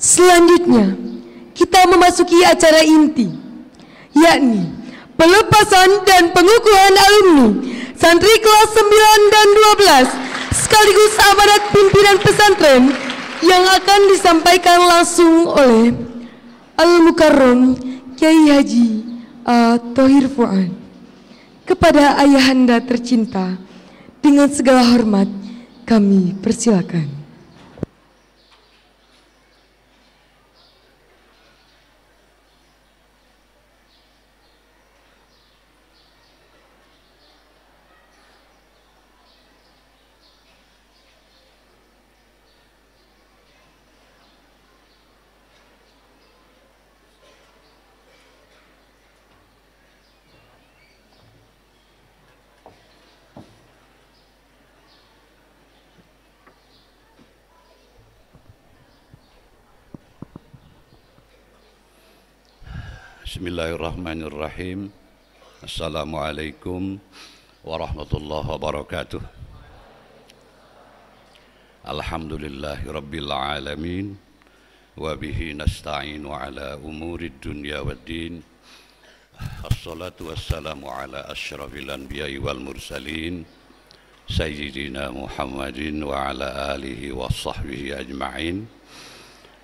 Selanjutnya, kita memasuki acara inti, yakni pelepasan dan pengukuhan alumni santri kelas 9 dan 12 sekaligus amanat pimpinan pesantren yang akan disampaikan langsung oleh Al-Mukarram Kiai Haji uh, Tohir Fuad kepada ayahanda tercinta dengan segala hormat kami persilakan. Bismillahirrahmanirrahim. Assalamualaikum warahmatullahi wabarakatuh. Alhamdulillahi rabbil alamin. Wabihi nasta'inu ala umuri dunya wa din. wassalamu ala ashrafil anbiya'i wal mursalin. Sayyidina Muhammadin wa ala alihi wa ajma'in.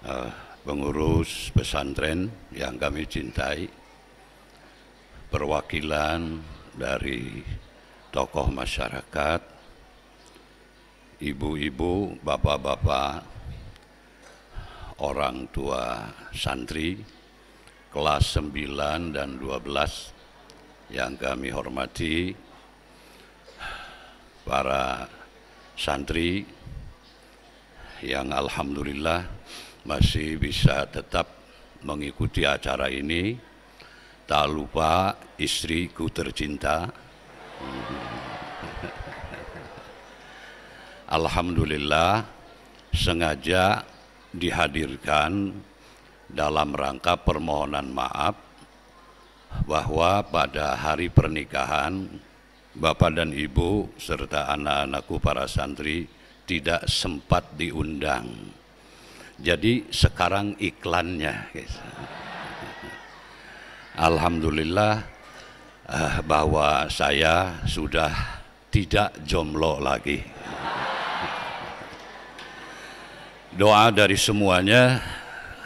Uh, pengurus pesantren yang kami cintai perwakilan dari tokoh masyarakat, ibu-ibu, bapak-bapak, orang tua santri, kelas 9 dan 12 yang kami hormati, para santri yang alhamdulillah masih bisa tetap mengikuti acara ini Tak lupa istriku tercinta. Alhamdulillah sengaja dihadirkan dalam rangka permohonan maaf bahwa pada hari pernikahan Bapak dan Ibu serta anak-anakku para santri tidak sempat diundang. Jadi sekarang iklannya. Guys. Alhamdulillah uh, bahwa saya sudah tidak jomblo lagi. Doa dari semuanya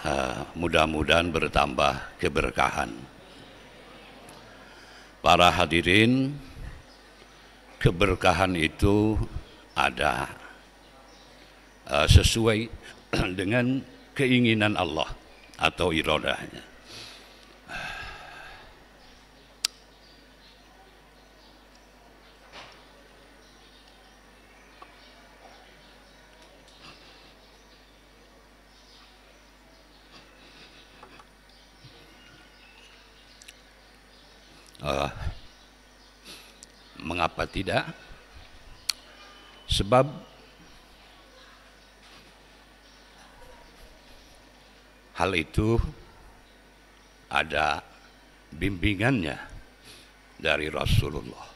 uh, mudah-mudahan bertambah keberkahan. Para hadirin, keberkahan itu ada uh, sesuai dengan keinginan Allah atau irodahnya. uh, mengapa tidak? Sebab hal itu ada bimbingannya dari Rasulullah.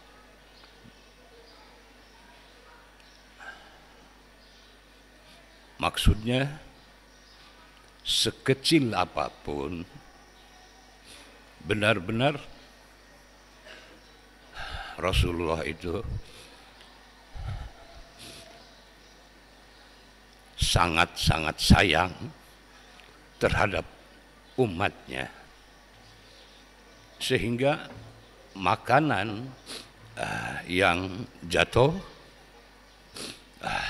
Maksudnya sekecil apapun benar-benar Rasulullah itu sangat-sangat sayang terhadap umatnya sehingga makanan eh, yang jatuh eh,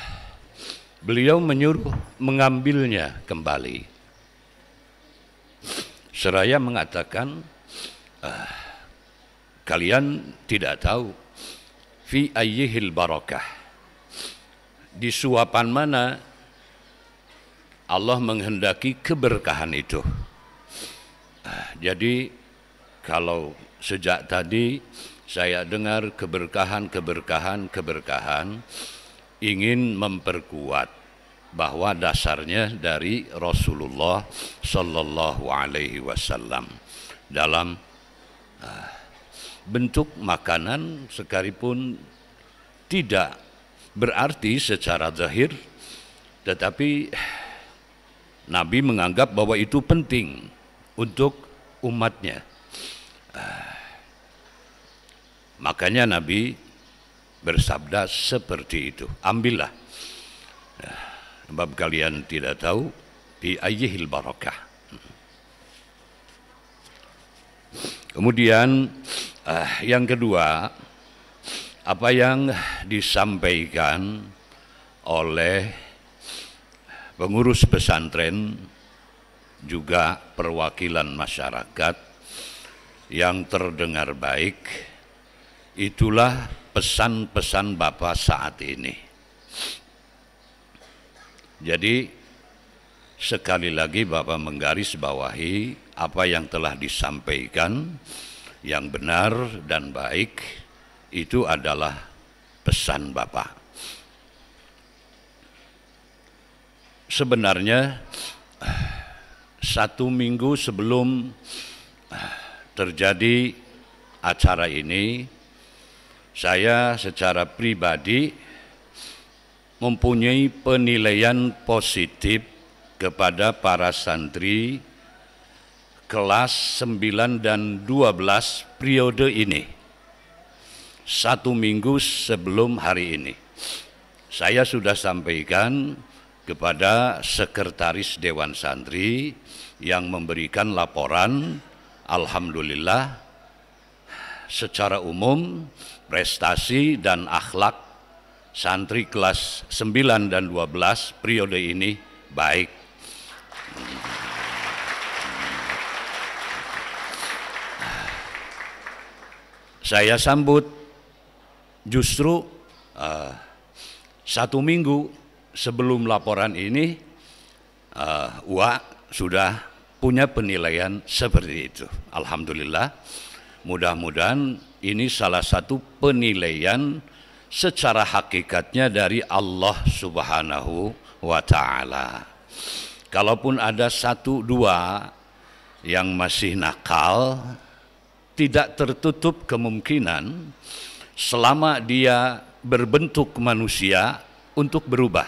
beliau menyuruh mengambilnya kembali seraya mengatakan uh, Kalian tidak tahu fi ayyihil barakah. Di suapan mana Allah menghendaki keberkahan itu. Ah, jadi kalau sejak tadi saya dengar keberkahan, keberkahan, keberkahan ingin memperkuat bahwa dasarnya dari Rasulullah Shallallahu Alaihi Wasallam dalam uh, bentuk makanan sekalipun tidak berarti secara zahir tetapi Nabi menganggap bahwa itu penting untuk umatnya. Makanya Nabi bersabda seperti itu. Ambillah. Sebab kalian tidak tahu di ayyihil barakah. Kemudian Uh, yang kedua, apa yang disampaikan oleh pengurus pesantren juga perwakilan masyarakat yang terdengar baik itulah pesan-pesan Bapak saat ini. Jadi sekali lagi Bapak menggarisbawahi apa yang telah disampaikan yang benar dan baik itu adalah pesan Bapak. Sebenarnya satu minggu sebelum terjadi acara ini, saya secara pribadi mempunyai penilaian positif kepada para santri kelas 9 dan 12 periode ini. Satu minggu sebelum hari ini. Saya sudah sampaikan kepada Sekretaris Dewan Santri yang memberikan laporan Alhamdulillah secara umum prestasi dan akhlak santri kelas 9 dan 12 periode ini baik saya sambut justru uh, satu minggu sebelum laporan ini uh, eh, UA sudah punya penilaian seperti itu. Alhamdulillah, mudah-mudahan ini salah satu penilaian secara hakikatnya dari Allah Subhanahu wa taala. Kalaupun ada satu dua yang masih nakal, tidak tertutup kemungkinan selama dia berbentuk manusia untuk berubah.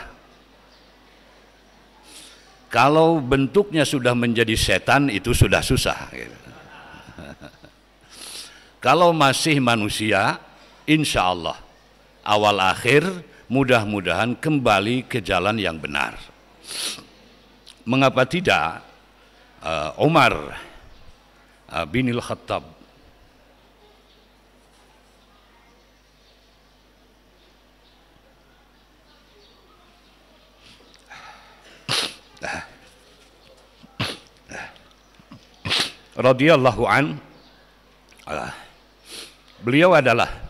Kalau bentuknya sudah menjadi setan itu sudah susah. Gitu. Kalau masih manusia, insya Allah awal akhir mudah-mudahan kembali ke jalan yang benar. Mengapa tidak? Uh, Umar eh, bin Al-Khattab radhiyallahu an beliau adalah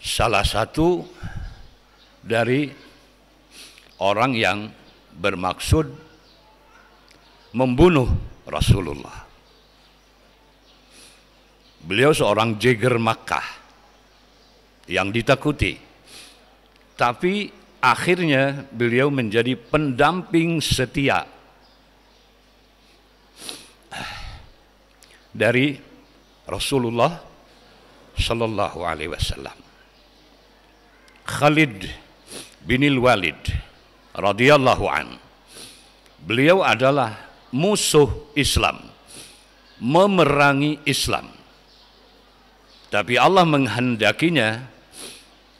salah satu dari orang yang bermaksud membunuh Rasulullah. Beliau seorang jeger Makkah yang ditakuti. Tapi akhirnya beliau menjadi pendamping setia dari Rasulullah Shallallahu Alaihi Wasallam. Khalid binil Walid radhiyallahu an. Beliau adalah musuh Islam, memerangi Islam. Tapi Allah menghendakinya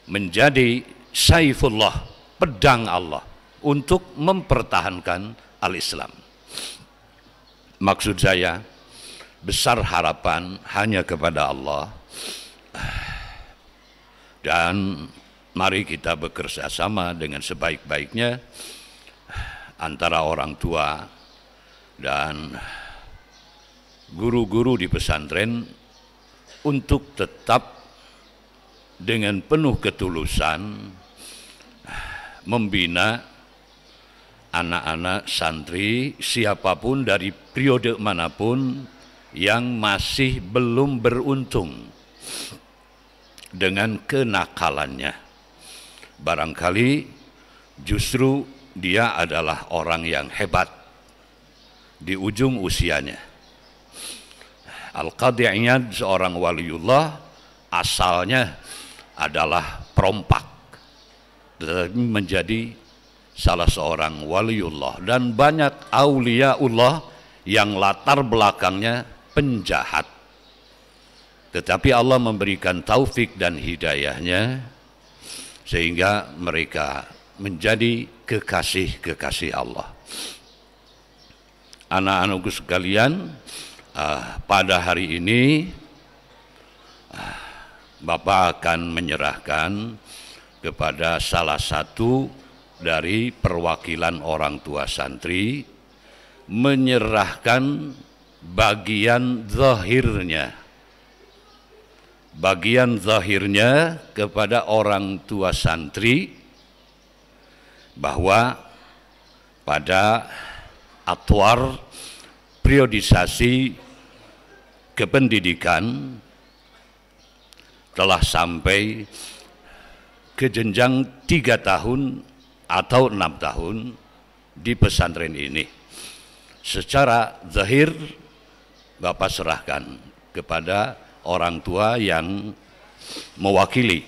menjadi saifullah, pedang Allah untuk mempertahankan al-Islam. Maksud saya, besar harapan hanya kepada Allah dan mari kita bekerja sama dengan sebaik-baiknya antara orang tua dan guru-guru di pesantren untuk tetap dengan penuh ketulusan membina anak-anak santri siapapun dari periode manapun yang masih belum beruntung dengan kenakalannya. Barangkali justru dia adalah orang yang hebat di ujung usianya. Al-Qadhi seorang waliullah asalnya adalah perompak tetapi menjadi salah seorang waliullah dan banyak auliaullah yang latar belakangnya penjahat. Tetapi Allah memberikan taufik dan hidayahnya sehingga mereka menjadi kekasih-kekasih Allah. Anak-anakku sekalian, uh, pada hari ini uh, Bapak akan menyerahkan kepada salah satu dari perwakilan orang tua santri menyerahkan bagian zahirnya bagian zahirnya kepada orang tua santri bahwa pada atwar periodisasi kependidikan telah sampai ke jenjang tiga tahun atau enam tahun di pesantren ini. Secara zahir Bapak serahkan kepada orang tua yang mewakili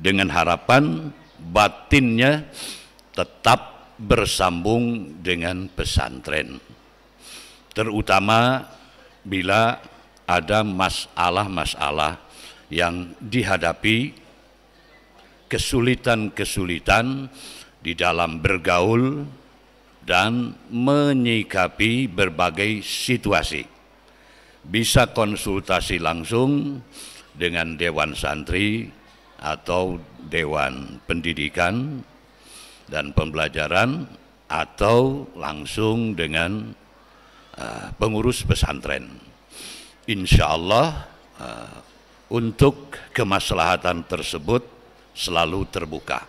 dengan harapan batinnya tetap bersambung dengan pesantren terutama bila ada masalah-masalah yang dihadapi kesulitan-kesulitan di dalam bergaul dan menyikapi berbagai situasi. Bisa konsultasi langsung dengan Dewan Santri atau Dewan Pendidikan dan Pembelajaran atau langsung dengan uh, pengurus pesantren. Insya Allah uh, untuk kemaslahatan tersebut selalu terbuka.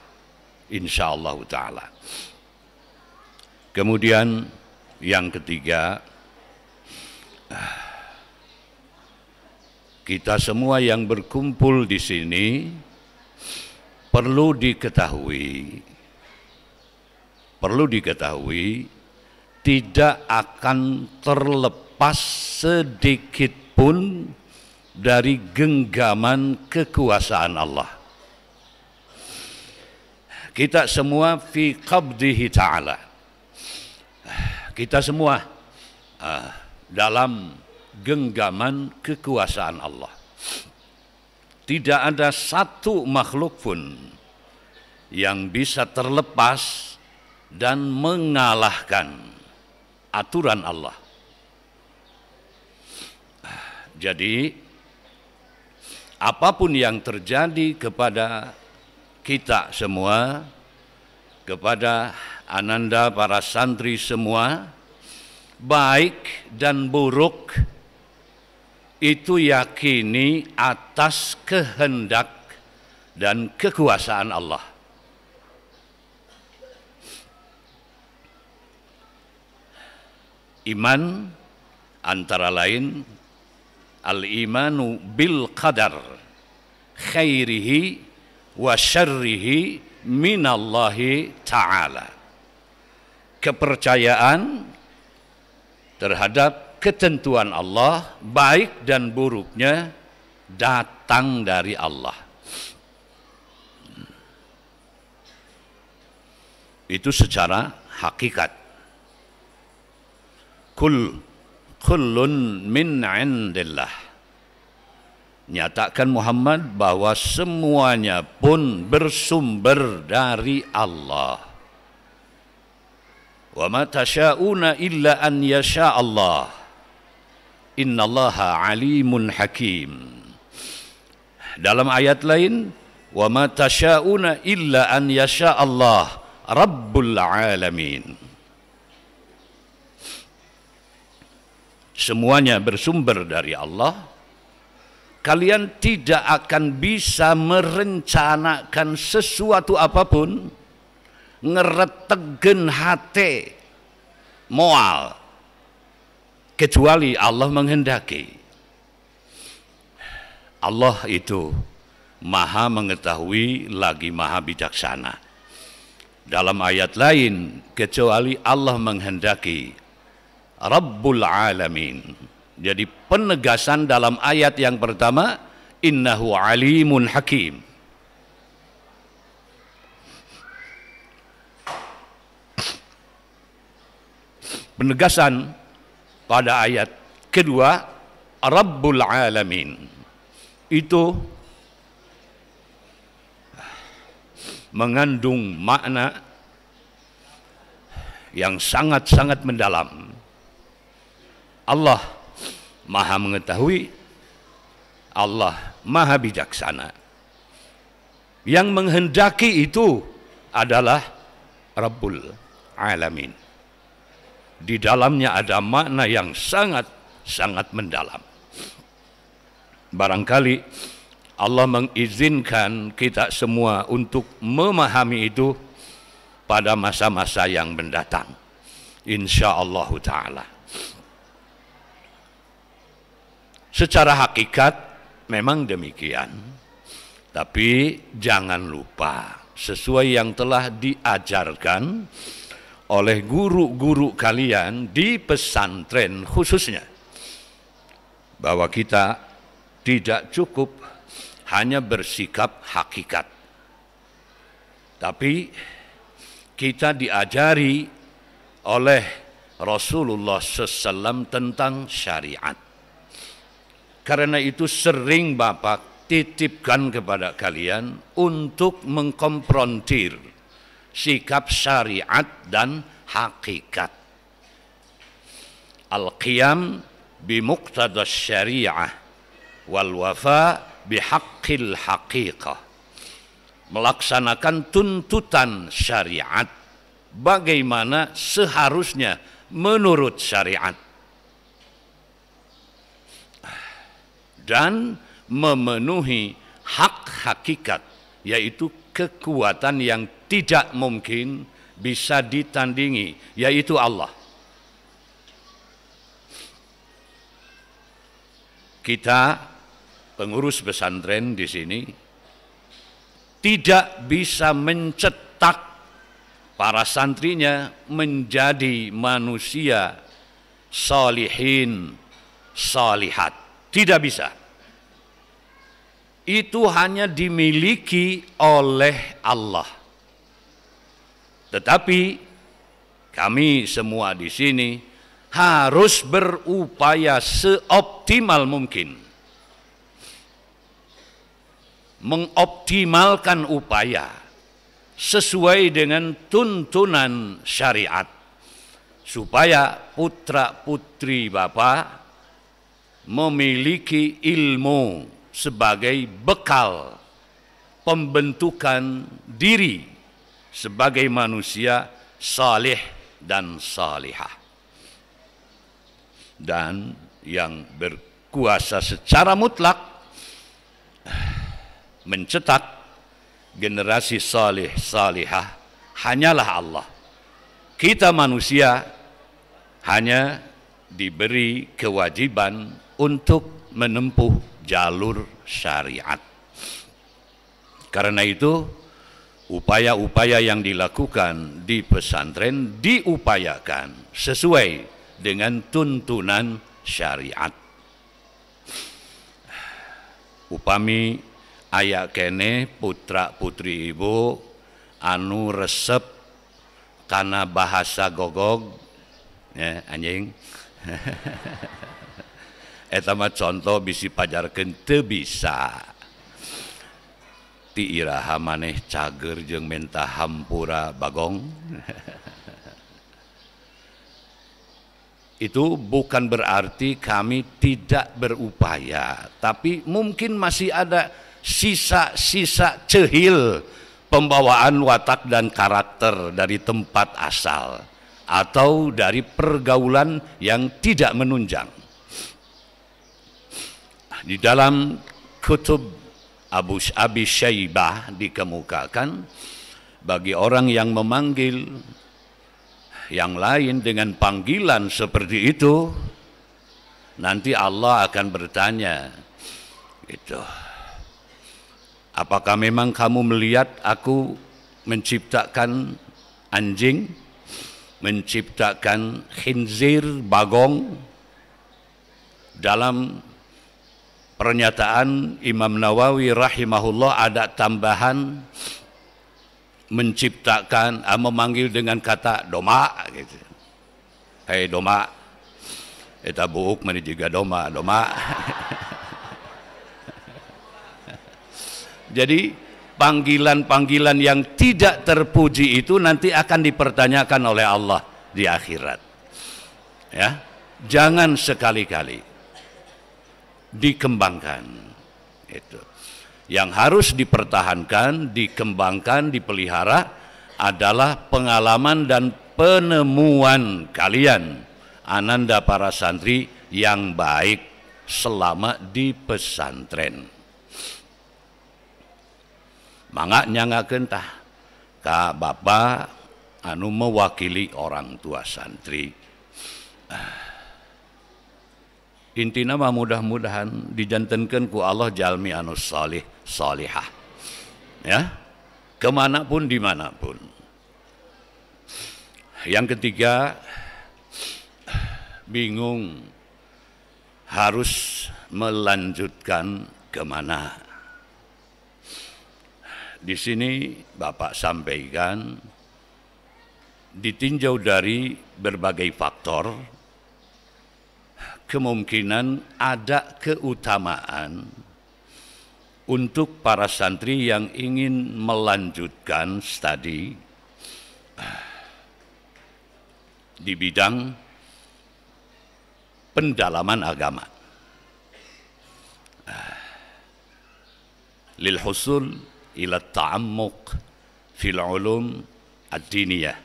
Insya Allah ta'ala. Kemudian yang ketiga, kita semua yang berkumpul di sini perlu diketahui, perlu diketahui tidak akan terlepas sedikit pun dari genggaman kekuasaan Allah. Kita semua fi qabdihi ta'ala kita semua uh, dalam genggaman kekuasaan Allah. Tidak ada satu makhluk pun yang bisa terlepas dan mengalahkan aturan Allah. Jadi, apapun yang terjadi kepada kita semua, kepada Ananda, para santri semua, baik dan buruk itu yakini atas kehendak dan kekuasaan Allah. Iman antara lain al-imanu bil qadar khairihi wa syarrihi minallahi ta'ala kepercayaan terhadap ketentuan Allah, baik dan buruknya datang dari Allah. Itu secara hakikat. Kul kullun min indillah. Nyatakan Muhammad bahwa semuanya pun bersumber dari Allah. Wa ma tasha'una illa an yasha Allah. Innallaha alimun hakim. Dalam ayat lain, wa ma tasha'una illa an yasha Allah rabbul alamin. Semuanya bersumber dari Allah. Kalian tidak akan bisa merencanakan sesuatu apapun ngeretegen hati moal kecuali Allah menghendaki Allah itu maha mengetahui lagi maha bijaksana dalam ayat lain kecuali Allah menghendaki Rabbul Alamin jadi penegasan dalam ayat yang pertama innahu alimun hakim penegasan pada ayat kedua Rabbul Alamin itu mengandung makna yang sangat-sangat mendalam. Allah Maha mengetahui, Allah Maha bijaksana. Yang menghendaki itu adalah Rabbul Alamin di dalamnya ada makna yang sangat sangat mendalam. Barangkali Allah mengizinkan kita semua untuk memahami itu pada masa-masa yang mendatang. Insya Allah Ta'ala. Secara hakikat memang demikian. Tapi jangan lupa sesuai yang telah diajarkan oleh guru-guru kalian di pesantren khususnya bahwa kita tidak cukup hanya bersikap hakikat tapi kita diajari oleh Rasulullah SAW tentang syariat. Karena itu sering Bapak titipkan kepada kalian untuk mengkomprontir sikap syariat dan hakikat. Al-qiyam bimuqtada syariah wal wafa bihaqqil haqiqah. Melaksanakan tuntutan syariat bagaimana seharusnya menurut syariat. Dan memenuhi hak hakikat yaitu kekuatan yang tidak mungkin bisa ditandingi, yaitu Allah. Kita pengurus pesantren di sini tidak bisa mencetak para santrinya menjadi manusia solihin, solihat. Tidak bisa. Itu hanya dimiliki oleh Allah. Tetapi kami semua di sini harus berupaya seoptimal mungkin mengoptimalkan upaya sesuai dengan tuntunan syariat supaya putra-putri Bapak memiliki ilmu sebagai bekal pembentukan diri sebagai manusia salih dan salihah. Dan yang berkuasa secara mutlak mencetak generasi salih salihah hanyalah Allah. Kita manusia hanya diberi kewajiban untuk menempuh jalur syariat. Karena itu upaya-upaya yang dilakukan di pesantren diupayakan sesuai dengan tuntunan syariat. Upami ayak kene putra putri ibu anu resep karena bahasa gogog ya, anjing etama contoh bisi pajarkan tebisa bisa ti iraha maneh cager jeung menta hampura bagong itu bukan berarti kami tidak berupaya tapi mungkin masih ada sisa-sisa cehil pembawaan watak dan karakter dari tempat asal atau dari pergaulan yang tidak menunjang di dalam kutub Abu Abi Syaibah dikemukakan bagi orang yang memanggil yang lain dengan panggilan seperti itu nanti Allah akan bertanya itu apakah memang kamu melihat aku menciptakan anjing menciptakan khinzir bagong dalam pernyataan Imam Nawawi rahimahullah ada tambahan menciptakan ah, memanggil dengan kata doma gitu. Hei doma. Eta buuk mani juga doma, doma. Jadi panggilan-panggilan yang tidak terpuji itu nanti akan dipertanyakan oleh Allah di akhirat. Ya. Jangan sekali-kali dikembangkan. Itu. Yang harus dipertahankan, dikembangkan, dipelihara adalah pengalaman dan penemuan kalian, ananda para santri yang baik selama di pesantren. Mangga nggak tah kak bapak anu mewakili orang tua santri. Ah inti nama mudah-mudahan dijantankan ku Allah jalmi anu salih salihah ya kemanapun dimanapun yang ketiga bingung harus melanjutkan kemana di sini Bapak sampaikan ditinjau dari berbagai faktor kemungkinan ada keutamaan untuk para santri yang ingin melanjutkan studi ah, di bidang pendalaman agama. Ah, lil husul ila ta'ammuq fil ulum ad-diniyah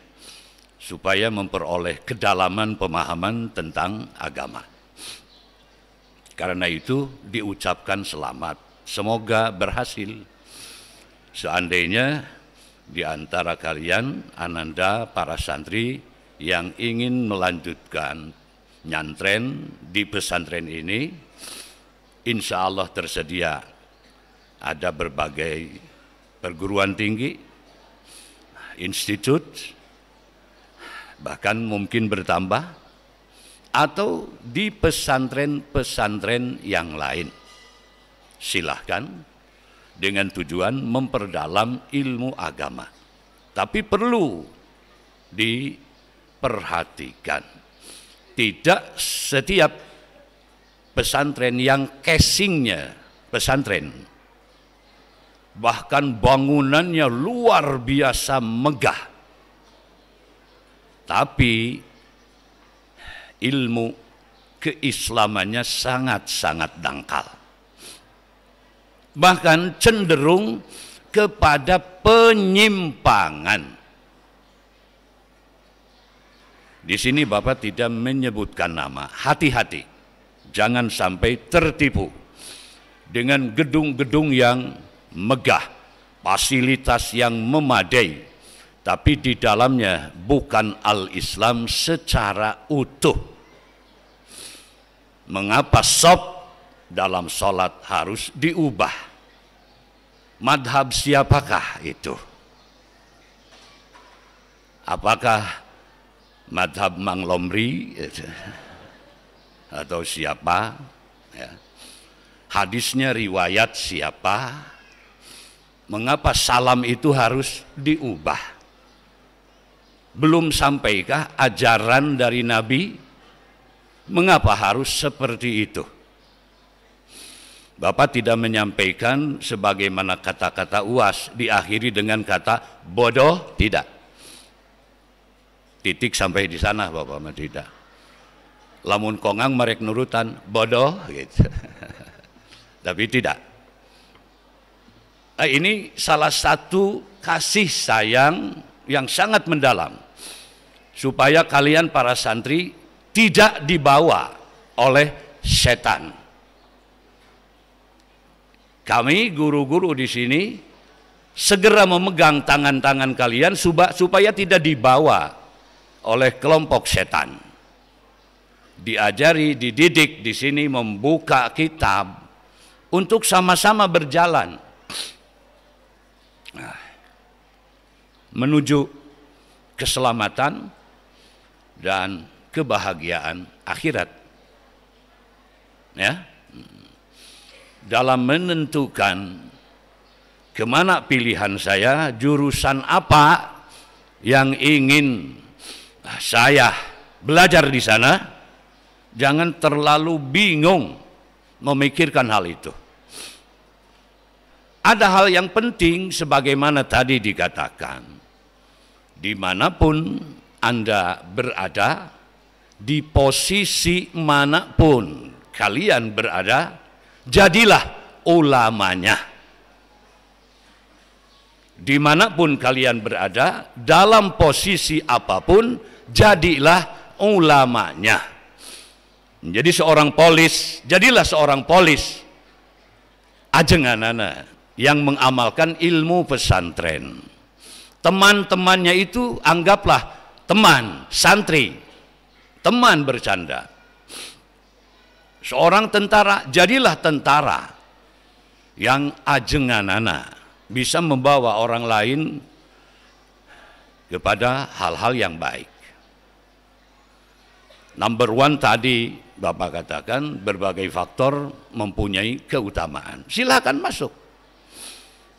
supaya memperoleh kedalaman pemahaman tentang agama. Karena itu diucapkan selamat. Semoga berhasil. Seandainya di antara kalian ananda para santri yang ingin melanjutkan nyantren di pesantren ini insya Allah tersedia ada berbagai perguruan tinggi institut bahkan mungkin bertambah atau di pesantren-pesantren yang lain. Silahkan dengan tujuan memperdalam ilmu agama. Tapi perlu diperhatikan. Tidak setiap pesantren yang casingnya pesantren bahkan bangunannya luar biasa megah tapi ilmu keislamannya sangat-sangat dangkal. Bahkan cenderung kepada penyimpangan. Di sini Bapak tidak menyebutkan nama. Hati-hati. Jangan sampai tertipu dengan gedung-gedung yang megah, fasilitas yang memadai, tapi di dalamnya bukan al-Islam secara utuh. Mengapa sob dalam sholat harus diubah? Madhab siapakah itu? Apakah madhab Mang Lomri atau siapa? Ya? Hadisnya riwayat siapa? Mengapa salam itu harus diubah? Belum sampaikah ajaran dari Nabi? Mengapa harus seperti itu? Bapak tidak menyampaikan sebagaimana kata-kata uas diakhiri dengan kata bodoh, tidak. Titik sampai di sana Bapak mah tidak. Lamun kongang merek nurutan bodoh gitu. Tapi tidak. Nah, ini salah satu kasih sayang yang sangat mendalam supaya kalian para santri tidak dibawa oleh setan. Kami guru-guru di sini segera memegang tangan-tangan kalian supaya tidak dibawa oleh kelompok setan. Diajari, dididik di sini membuka kitab untuk sama-sama berjalan nah, menuju keselamatan dan kebahagiaan akhirat. Ya, dalam menentukan kemana pilihan saya, jurusan apa yang ingin saya belajar di sana, jangan terlalu bingung memikirkan hal itu. Ada hal yang penting sebagaimana tadi dikatakan. Dimanapun anda berada, di posisi manapun kalian berada, jadilah ulamanya. Dimanapun kalian berada, dalam posisi apapun, jadilah ulamanya. Jadi seorang polis, jadilah seorang polis. Ajeng anana yang mengamalkan ilmu pesantren. Teman-temannya itu anggaplah teman, santri, teman bercanda. Seorang tentara, jadilah tentara yang ajenganana, bisa membawa orang lain kepada hal-hal yang baik. Number one tadi Bapak katakan berbagai faktor mempunyai keutamaan. silahkan masuk.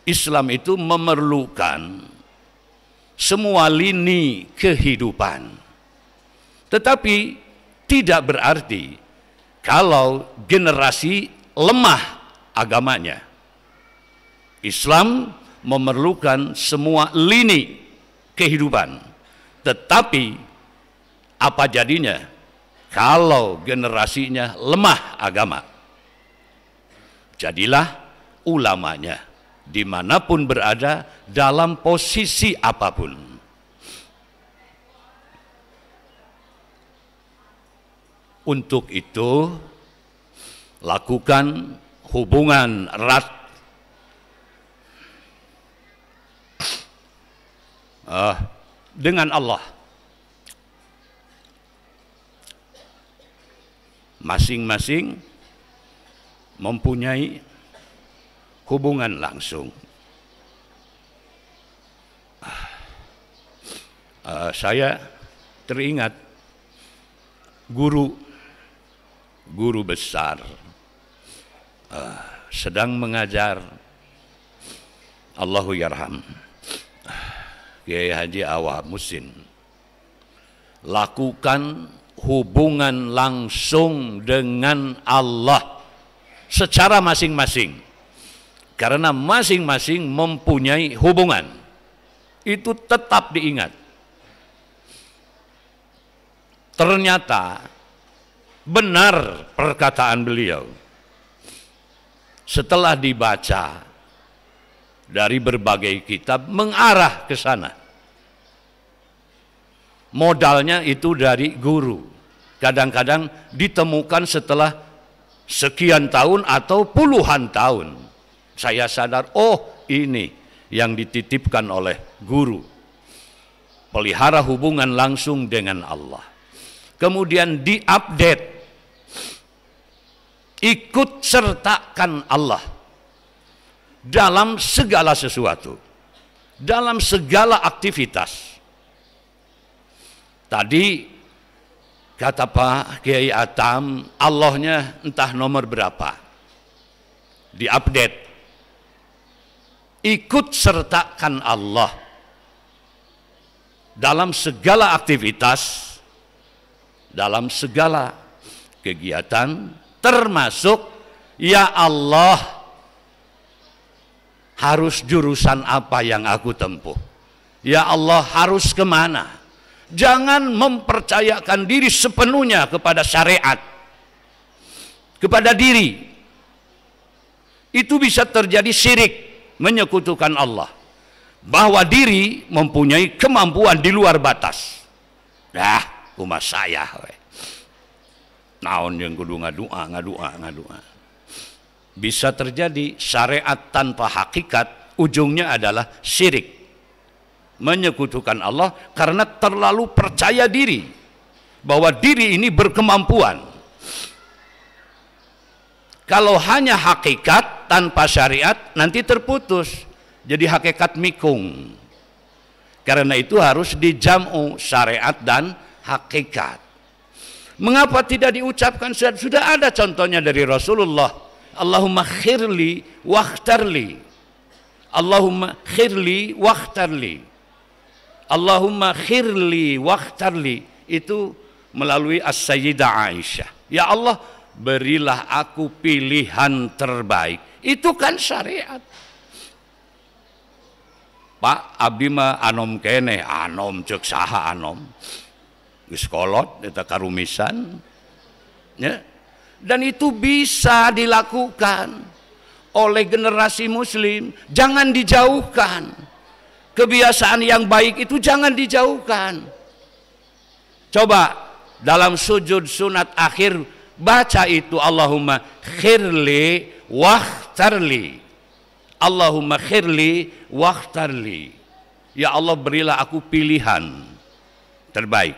Islam itu memerlukan semua lini kehidupan. Tetapi tidak berarti kalau generasi lemah agamanya. Islam memerlukan semua lini kehidupan. Tetapi apa jadinya kalau generasinya lemah agama? Jadilah ulamanya dimanapun berada dalam posisi apapun. Untuk itu, lakukan hubungan erat uh, dengan Allah. Masing-masing mempunyai hubungan langsung. Uh, saya teringat guru guru besar uh, sedang mengajar Allahu yarham Kiai Haji Awam Musin lakukan hubungan langsung dengan Allah secara masing-masing karena masing-masing mempunyai hubungan. Itu tetap diingat. Ternyata benar perkataan beliau. Setelah dibaca dari berbagai kitab mengarah ke sana. Modalnya itu dari guru. Kadang-kadang ditemukan setelah sekian tahun atau puluhan tahun saya sadar, oh ini yang dititipkan oleh guru. Pelihara hubungan langsung dengan Allah. Kemudian diupdate. Ikut sertakan Allah dalam segala sesuatu. Dalam segala aktivitas. Tadi kata Pak Kiai Atam, Allahnya entah nomor berapa. Diupdate ikut sertakan Allah dalam segala aktivitas, dalam segala kegiatan, termasuk ya Allah harus jurusan apa yang aku tempuh. Ya Allah harus kemana? Jangan mempercayakan diri sepenuhnya kepada syariat, kepada diri. Itu bisa terjadi syirik menyekutukan Allah bahwa diri mempunyai kemampuan di luar batas dah rumah saya we. naon yang kudu ngadua ngadua ngadua bisa terjadi syariat tanpa hakikat ujungnya adalah syirik menyekutukan Allah karena terlalu percaya diri bahwa diri ini berkemampuan kalau hanya hakikat tanpa syariat nanti terputus jadi hakikat mikung karena itu harus dijamu syariat dan hakikat mengapa tidak diucapkan sudah ada contohnya dari Rasulullah Allahumma khirli wakhtarli Allahumma khirli wakhtarli Allahumma khirli wakhtarli itu melalui as-sayyidah Aisyah ya Allah berilah aku pilihan terbaik itu kan syariat. Pak Abdi mah anom kene, anom cek saha anom. Geus kolot eta karumisan. Ya. Dan itu bisa dilakukan oleh generasi muslim. Jangan dijauhkan. Kebiasaan yang baik itu jangan dijauhkan. Coba dalam sujud sunat akhir baca itu Allahumma khirli wahtarli Allahumma khirli wahtarli Ya Allah berilah aku pilihan terbaik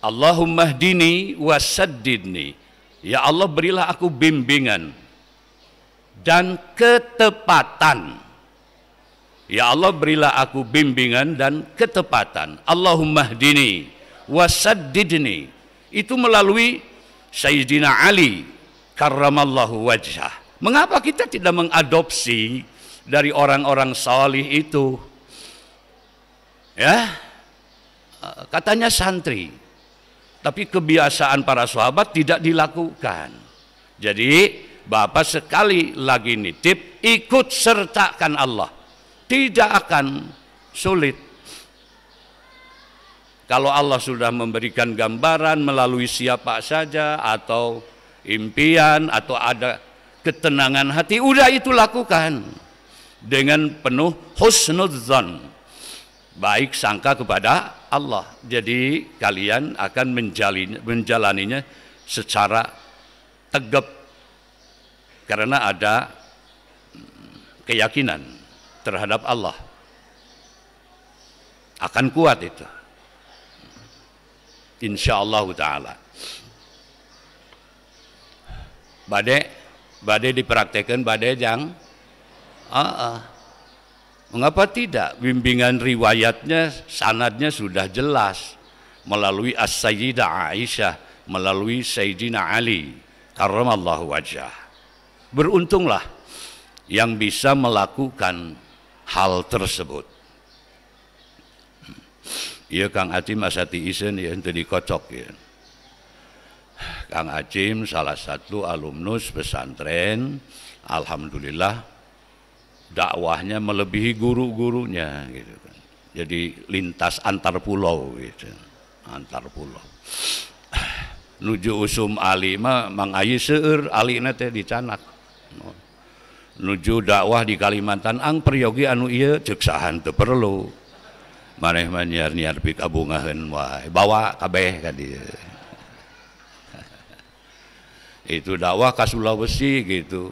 Allahumma dini wasaddidni Ya Allah berilah aku bimbingan dan ketepatan. Ya Allah berilah aku bimbingan dan ketepatan. Allahumma dini wasaddidni itu melalui Sayyidina Ali karramallahu wajah. Mengapa kita tidak mengadopsi dari orang-orang salih itu? Ya. Katanya santri. Tapi kebiasaan para sahabat tidak dilakukan. Jadi Bapak sekali lagi nitip ikut sertakan Allah. Tidak akan sulit kalau Allah sudah memberikan gambaran melalui siapa saja atau impian atau ada ketenangan hati, udah itu lakukan dengan penuh husnudzon. Baik sangka kepada Allah. Jadi kalian akan menjalin, menjalaninya secara tegap karena ada keyakinan terhadap Allah. Akan kuat itu insyaallah taala badai badai dipraktekkan badai jang ah, ah. mengapa tidak bimbingan riwayatnya sanadnya sudah jelas melalui as-sayyidah Aisyah melalui Sayyidina Ali karramallahu wajah beruntunglah yang bisa melakukan hal tersebut. Iya Kang Acim asati isen ya itu dikocok ya. Kang Acim salah satu alumnus pesantren, alhamdulillah dakwahnya melebihi guru-gurunya gitu kan. Jadi lintas antar pulau gitu, antar pulau. Nuju usum Ali Mang Ayi seueur Ali teh dicanak. Nuju dakwah di Kalimantan ang Priyogi anu iya ceksahan teu perlu maneh manjar niar pik abungahan wae bawa kabeh ka dia itu dakwah ka Sulawesi gitu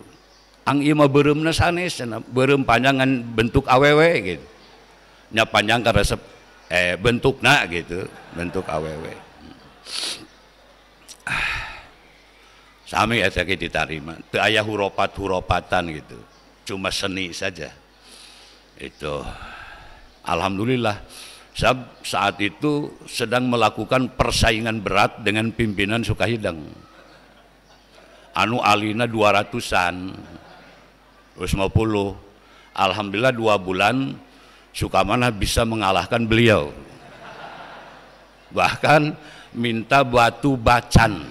ang ima beremna sanes berem panjangan bentuk awewe gitu nya panjang ka resep eh bentuk nak gitu bentuk awewe sami eta ditarima teu aya huropat-huropatan gitu cuma seni saja itu Alhamdulillah Sab saat itu sedang melakukan persaingan berat dengan pimpinan Sukahideng. Anu Alina 200-an. Terus 50. Alhamdulillah dua bulan Sukamana bisa mengalahkan beliau. Bahkan minta batu bacan.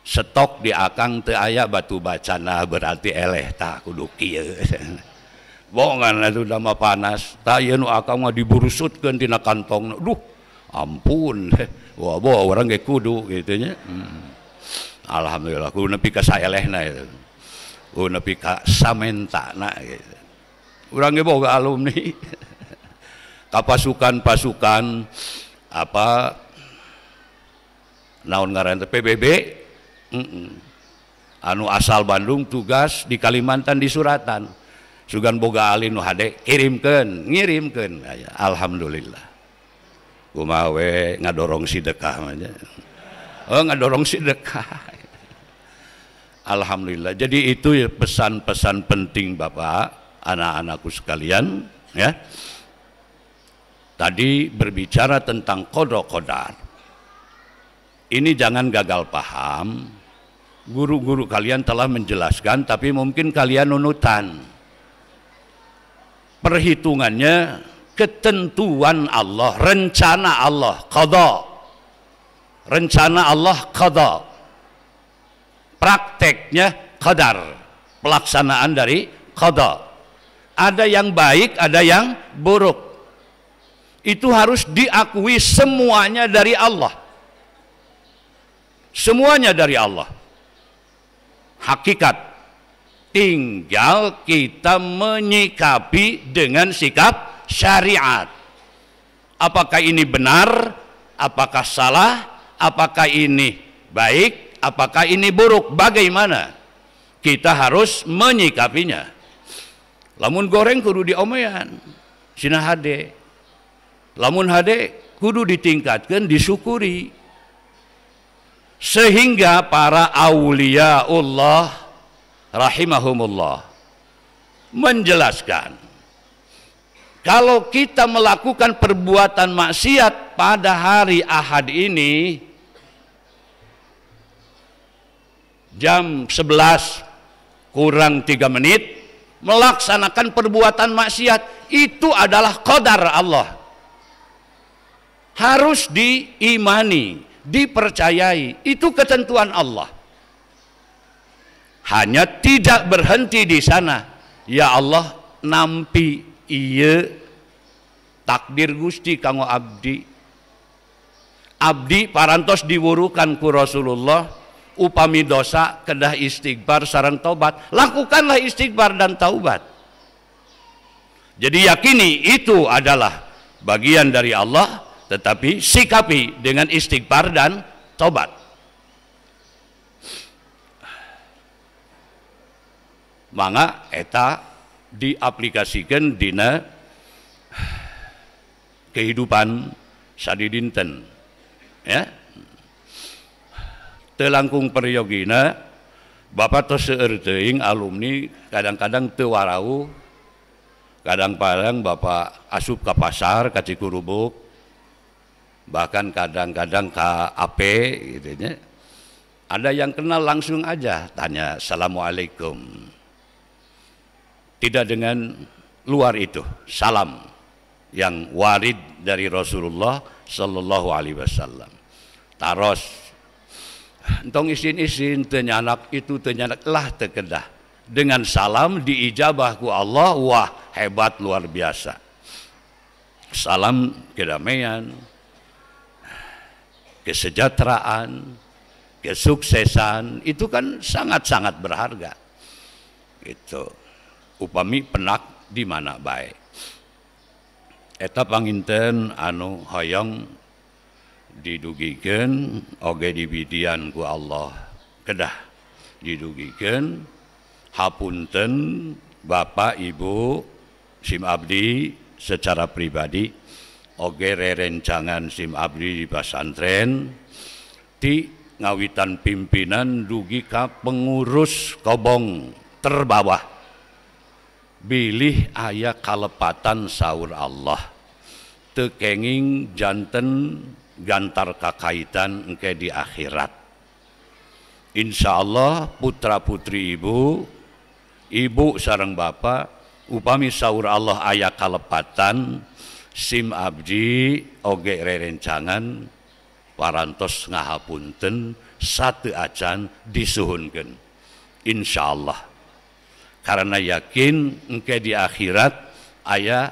Stok di akang teu aya batu bacana berarti eleh tah kudu Bohongan itu nama panas tayeun iya akang mah diburusutkeun tina kantong duh ampun wah boh orang ge kudu gitu nya hmm. alhamdulillah kudu nepi ka lehna, itu kudu nepi ka samentana gitu urang bohong boga alumni kapasukan-pasukan apa naon ngaran PBB mm -mm. anu asal Bandung tugas di Kalimantan di Suratan sugan boga alin nu hade kirimkeun ngirimkeun alhamdulillah kumawe ngadorong sedekah mah oh ngadorong sedekah alhamdulillah jadi itu ya pesan-pesan penting Bapak anak-anakku sekalian ya tadi berbicara tentang kodok kodar ini jangan gagal paham guru-guru kalian telah menjelaskan tapi mungkin kalian nunutan perhitungannya ketentuan Allah, rencana Allah, qada. Rencana Allah qada. Prakteknya qadar, pelaksanaan dari qada. Ada yang baik, ada yang buruk. Itu harus diakui semuanya dari Allah. Semuanya dari Allah. Hakikat tinggal kita menyikapi dengan sikap syariat. Apakah ini benar? Apakah salah? Apakah ini baik? Apakah ini buruk? Bagaimana? Kita harus menyikapinya. Lamun goreng kudu diomean, sinah hade. Lamun hade kudu ditingkatkan, disyukuri. Sehingga para aulia Allah rahimahumullah menjelaskan kalau kita melakukan perbuatan maksiat pada hari Ahad ini jam 11 kurang 3 menit melaksanakan perbuatan maksiat itu adalah qadar Allah harus diimani dipercayai itu ketentuan Allah hanya tidak berhenti di sana ya Allah nampi iya takdir Gusti kamu abdi abdi parantos diwurukan ku Rasulullah upami dosa kedah istighfar saran taubat lakukanlah istighfar dan taubat jadi yakini itu adalah bagian dari Allah tetapi sikapi dengan istighfar dan taubat manga eta diaplikasikan dina kehidupan sadidinten ya telangkung periogina Bapak tos seueur alumni kadang-kadang tewarau kadang-kadang Bapak asup ke pasar ka Cikurubuk bahkan kadang-kadang ke AP gitu ya. Ada yang kenal langsung aja tanya assalamualaikum tidak dengan luar itu salam yang warid dari Rasulullah Sallallahu Alaihi Wasallam taros entong isin-isin tenyanak itu tenyanak lah tekedah dengan salam diijabahku Allah wah hebat luar biasa salam kedamaian kesejahteraan kesuksesan itu kan sangat-sangat berharga itu upami penak di mana baik eta panginten anu hoyong didugikan oge dibidian ku Allah kedah didugikan hapunten Bapak Ibu Sim Abdi secara pribadi oge rerencangan Sim Abdi di pesantren ti ngawitan pimpinan dugi ka pengurus kobong terbawah bilih ayah kalepatan sahur Allah tekenging janten gantar kakaitan engke di akhirat Insya Allah putra putri ibu ibu sarang bapak upami sahur Allah ayah kalepatan sim abdi oge rerencangan parantos ngahapunten satu acan disuhunkan insya Allah karena yakin engke di akhirat ayah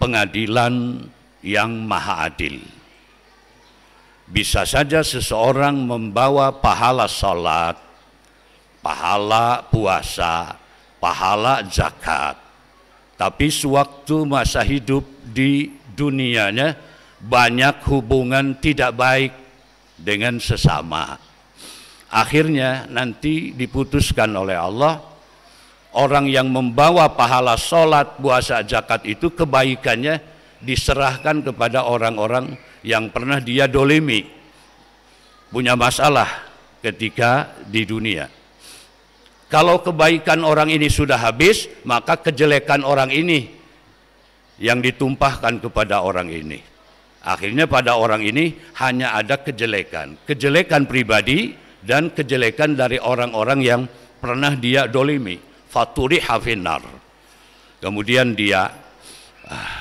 pengadilan yang maha adil. Bisa saja seseorang membawa pahala sholat, pahala puasa, pahala zakat. Tapi sewaktu masa hidup di dunianya banyak hubungan tidak baik dengan sesama. Akhirnya nanti diputuskan oleh Allah orang yang membawa pahala sholat, puasa, zakat itu kebaikannya diserahkan kepada orang-orang yang pernah dia dolimi, punya masalah ketika di dunia. Kalau kebaikan orang ini sudah habis, maka kejelekan orang ini yang ditumpahkan kepada orang ini. Akhirnya pada orang ini hanya ada kejelekan. Kejelekan pribadi dan kejelekan dari orang-orang yang pernah dia dolimi faturi hafinar. Kemudian dia ah,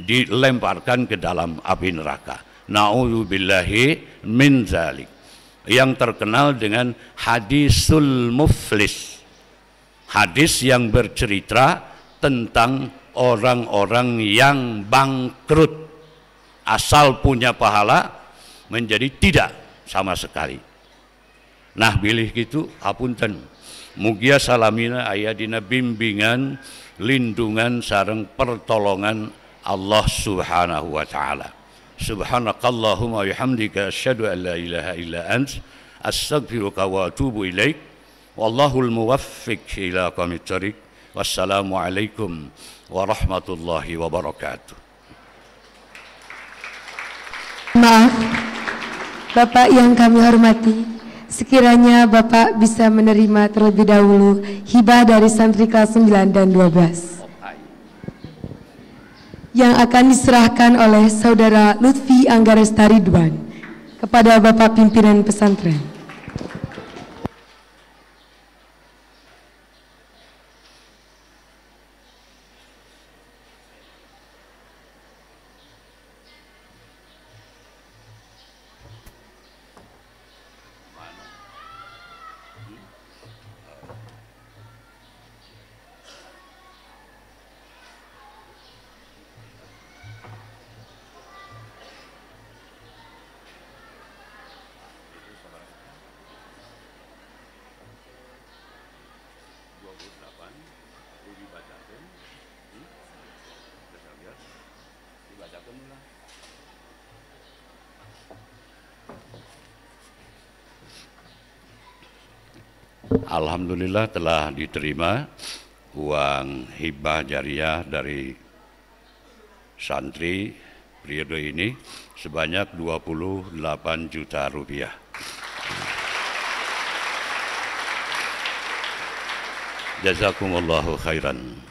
dilemparkan ke dalam api neraka. Nauzubillahi min zalik. Yang terkenal dengan hadisul muflis. Hadis yang bercerita tentang orang-orang yang bangkrut. Asal punya pahala menjadi tidak sama sekali. Nah, bilih gitu apunten Mugia salamina ayadina bimbingan, lindungan sarang pertolongan Allah Subhanahu wa taala. Subhanakallahumma bihamdika asyhadu an la ilaha illa ant astaghfiruka wa atubu ilaik. Wallahul muwaffiq ila qamit tariq. Wassalamualaikum warahmatullahi wabarakatuh. Maaf, Bapak yang kami hormati, Sekiranya Bapak bisa menerima terlebih dahulu hibah dari santri kelas 9 dan 12 yang akan diserahkan oleh Saudara Lutfi Anggarestari Duan kepada Bapak Pimpinan Pesantren. Alhamdulillah telah diterima uang hibah jariah dari santri periode ini sebanyak 28 juta rupiah. Jazakumullahu khairan.